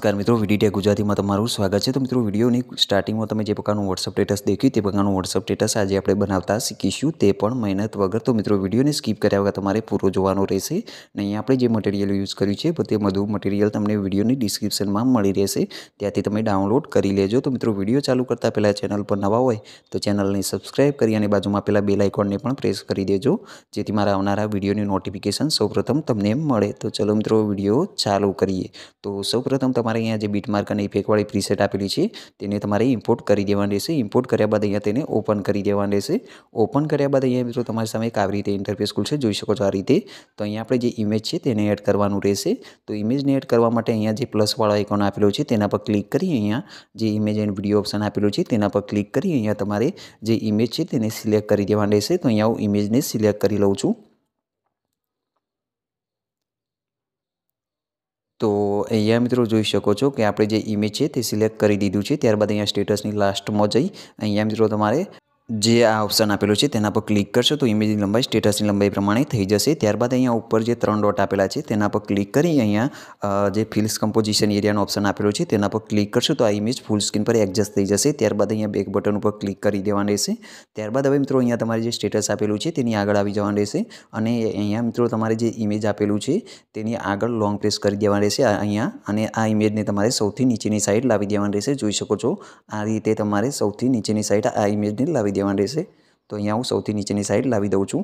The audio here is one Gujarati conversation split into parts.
નમસ્કાર મિત્રો વિડીટેક ગુજરાતીમાં તમારું સ્વાગત છે તો મિત્રો વિડીયોની સ્ટાર્ટિંગમાં તમે જે પ્રકારનું વોટ્સઅપ સ્ટેટસ દેખ્યું તે પ્રકારનું વોટ્સઅપ સ્ટેટસ આજે આપણે બનાવતા શીખીશું તે પણ મહેનત વગર તો મિત્રો વિડીયોને સ્કીપ કર્યા વગર તમારે પૂરો જોવાનો રહેશે અને અહીંયા આપણે જે મટીરિયલ યુઝ કર્યું છે તે બધું મટીરિયલ તમને વિડીયોની ડિસ્ક્રિપ્શનમાં મળી રહેશે ત્યાંથી તમે ડાઉનલોડ કરી લેજો તો મિત્રો વિડીયો ચાલુ કરતાં પહેલાં ચેનલ પર નવા હોય તો ચેનલને સબસ્ક્રાઈબ કરી અને બાજુમાં પહેલાં બેલ આઇકોનને પણ પ્રેસ કરી દેજો જેથી મારા આવનારા વિડીયોની નોટિફિકેશન સૌપ્રથમ તમને મળે તો ચલો મિત્રો વિડીયો ચાલુ કરીએ તો સૌપ્રથમ તમારે તમારે અહીંયા જે બીટમાર્ક અને ઇફેક્ટવાળી પ્રીસેટ આપેલી છે તેને તમારે ઇમ્પોર્ટ કરી દેવાની રહેશે ઇમ્પોર્ટ કર્યા બાદ અહીંયા તેને ઓપન કરી દેવાની રહેશે ઓપન કર્યા બાદ અહીંયા મિત્રો તમારી સામે એક આવી રીતે ઇન્ટરફેસ ખુલશે જોઈ શકો છો આ રીતે તો અહીંયા આપણે જે ઇમેજ છે તેને એડ કરવાનું રહેશે તો ઇમેજને એડ કરવા માટે અહીંયા જે પ્લસવાળો આઇકોન આપેલો છે તેના પર ક્લિક કરી અહીંયા જે ઇમેજ એન્ડ વિડીયો ઓપ્શન આપેલું છે તેના પર ક્લિક કરી અહીંયા તમારે જે ઇમેજ છે તેને સિલેક્ટ કરી દેવાની રહેશે તો અહીંયા હું ઇમેજને સિલેક્ટ કરી લઉં છું તો અહીંયા મિત્રો જોઈ શકો છો કે આપણે જે ઇમેજ છે તે સિલેક્ટ કરી દીધું છે ત્યારબાદ અહીંયા સ્ટેટસની લાસ્ટમાં જઈ અહીંયા મિત્રો તમારે જે આ ઓપ્શન આપેલું છે તેના પર ક્લિક કરશો તો ઇમેજની લંબાઈ સ્ટેટસની લંબાઈ પ્રમાણે થઈ જશે ત્યારબાદ અહીંયા ઉપર જે ત્રણ ડોટ આપેલા છે તેના પર ક્લિક કરી અહીંયા જે ફિલ્સ કમ્પોઝિશન એરિયાનો ઓપ્શન આપેલો છે તેના પર ક્લિક કરશો તો આ ઇમેજ ફૂલ સ્ક્રીન પર એડજસ્ટ થઈ જશે ત્યારબાદ અહીંયા બેક બટન ઉપર ક્લિક કરી દેવાનું રહેશે ત્યારબાદ હવે મિત્રો અહીંયા તમારે જે સ્ટેટસ આપેલું છે તેની આગળ આવી જવાનું રહેશે અને અહીંયા મિત્રો તમારે જે ઇમેજ આપેલું છે તેની આગળ લોંગ પ્રેસ કરી દેવાનું રહેશે અહીંયા અને આ ઇમેજને તમારે સૌથી નીચેની સાઈડ લાવી દેવાની રહેશે જોઈ શકો છો આ રીતે તમારે સૌથી નીચેની સાઇડ આ ઇમેજને લાવી દેવાના રહેશે તો અહીંયા હું સૌથી નીચેની સાઈડ લાવી દઉં છું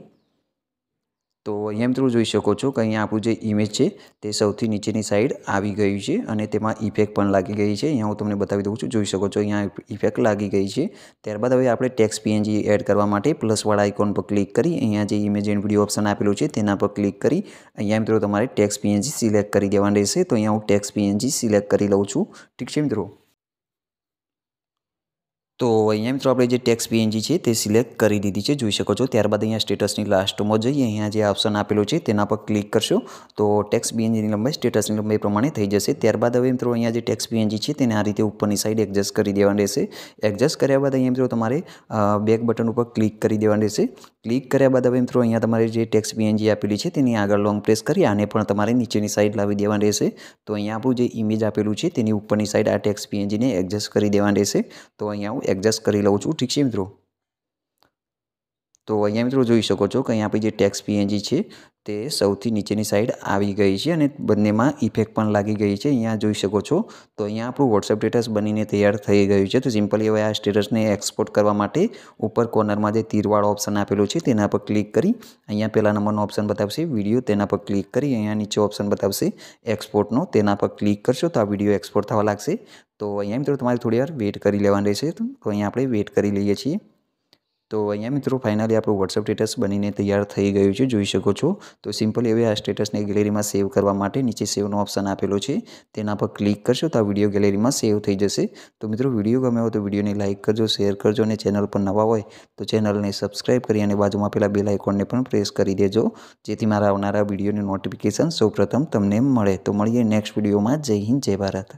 તો અહીંયા મિત્રો જોઈ શકો છો કે અહીંયા આપણું જે ઇમેજ છે તે સૌથી નીચેની સાઈડ આવી ગયું છે અને તેમાં ઇફેક્ટ પણ લાગી ગઈ છે અહીંયા હું તમને બતાવી દઉં છું જોઈ શકો છો અહીંયા ઇફેક્ટ લાગી ગઈ છે ત્યારબાદ હવે આપણે ટેક્સ પીએનજી એડ કરવા માટે પ્લસવાળા આઇકોન પર ક્લિક કરી અહીંયા જે ઇમેજ એન્ડ વિડીયો ઓપ્શન આપેલું છે તેના પર ક્લિક કરી અહીંયા મિત્રો તમારે ટેક્સ પીએનજી સિલેક્ટ કરી દેવાનું રહેશે તો અહીંયા હું ટેક્સ પીએનજી સિલેક્ટ કરી લઉં છું ઠીક છે મિત્રો તો અહીંયા મિત્રો આપણે જે ટેક્સ પીએનજી છે તે સિલેક્ટ કરી દીધી છે જોઈ શકો છો ત્યારબાદ અહીંયા સ્ટેટસની લાસ્ટમાં જઈએ અહીંયા જે ઓપ્શન આપેલો છે તેના પર ક્લિક કરશો તો ટેક્સ પીએનજીની લંબાઈ સ્ટેટસની લંબાઈ પ્રમાણે થઈ જશે ત્યારબાદ હવે મિત્રો અહીંયા જે ટેક્સ પીએનજી છે તેને આ રીતે ઉપરની સાઈડ એડજસ્ટ કરી દેવાની રહેશે એડજસ્ટ કર્યા બાદ અહીંયા મિત્રો તમારે બેક બટન ઉપર ક્લિક કરી દેવાનું રહેશે ક્લિક કર્યા બાદ હવે મિત્રો અહીંયા તમારે જે ટેક્સ પીએનજી આપેલી છે તેની આગળ લોંગ પ્રેસ કરી આને પણ તમારે નીચેની સાઈડ લાવી દેવાની રહેશે તો અહીંયા આપણું જે ઇમેજ આપેલું છે તેની ઉપરની સાઈડ આ ટેક્સ પીએનજીને એડજસ્ટ કરી દેવાની રહેશે તો અહીંયા એડજસ્ટ કરી લઉં છું ઠીક છે મિત્રો તો અહીંયા મિત્રો જોઈ શકો છો કે અહીંયા આપણી જે ટેક્સ પીએનજી છે તે સૌથી નીચેની સાઈડ આવી ગઈ છે અને બંનેમાં ઇફેક્ટ પણ લાગી ગઈ છે અહીંયા જોઈ શકો છો તો અહીંયા આપણું વોટ્સએપ સ્ટેટસ બનીને તૈયાર થઈ ગયું છે તો સિમ્પલી હવે આ સ્ટેટસને એક્સપોર્ટ કરવા માટે ઉપર કોર્નરમાં જે તીરવાળો ઓપ્શન આપેલું છે તેના પર ક્લિક કરી અહીંયા પહેલા નંબરનો ઓપ્શન બતાવશે વિડીયો તેના પર ક્લિક કરી અહીંયા નીચે ઓપ્શન બતાવશે એક્સપોર્ટનો તેના પર ક્લિક કરશો તો આ વિડીયો એક્સપોર્ટ થવા લાગશે તો અહીંયા મિત્રો તમારે થોડી વાર વેઇટ કરી લેવાની રહેશે તો અહીંયા આપણે વેટ કરી લઈએ છીએ તો અહીંયા મિત્રો ફાઇનલી આપણું વોટ્સઅપ સ્ટેટસ બનીને તૈયાર થઈ ગયું છે જોઈ શકો છો તો સિમ્પલી હવે આ સ્ટેટસને ગેલેરીમાં સેવ કરવા માટે નીચે સેવનો ઓપ્શન આપેલો છે તેના પર ક્લિક કરશો તો આ વિડીયો ગેલેરીમાં સેવ થઈ જશે તો મિત્રો વિડીયો ગમે હોય તો વિડીયોને લાઇક કરજો શેર કરજો અને ચેનલ પર નવા હોય તો ચેનલને સબસ્ક્રાઇબ કરી અને બાજુમાં પેલા બે આઇકોનને પણ પ્રેસ કરી દેજો જેથી મારા આવનારા વિડીયોની નોટિફિકેશન સૌપ્રથમ તમને મળે તો મળીએ નેક્સ્ટ વિડીયોમાં જય હિન્દ જય ભારત